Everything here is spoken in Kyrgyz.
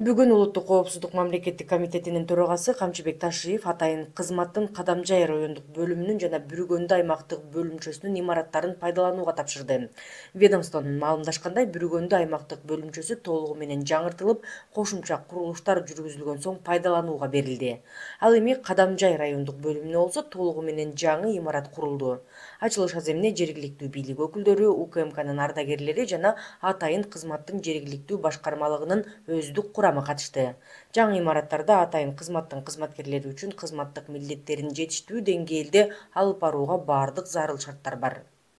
бүгүн улуттук коопсуздук мамлекеттик комитетинин төрагасы камчыбек ташиев атайын кызматтын кадамжай райондук бөлүмүнүн жана бүргөндү аймактык бөлүмчөсүнүн имараттарын пайдаланууга тапшырды ведомствонун маалымдашкандай бүргөндү аймактык бөлүмчөсү толугу менен жаңыртылып кошумча курулуштар жүргүзүлгөн соң пайдаланууга берилди ал эми кадамжай райондук бөлүмүнө болсо толугу менен жаңы имарат курулду ачылыш аземине жергиликтүү бийлик өкүлдөрү укмкнын ардагерлери жана атайын кызматтын жергиликтүү башкармалыгынын өздүк курам программа қатышты. Жаң имараттарда атайын қызматтың кызматкерлери үшін қызматтық милеттерін жетіштіу деңгээлде алып барууга бардық зарыл шарттар бар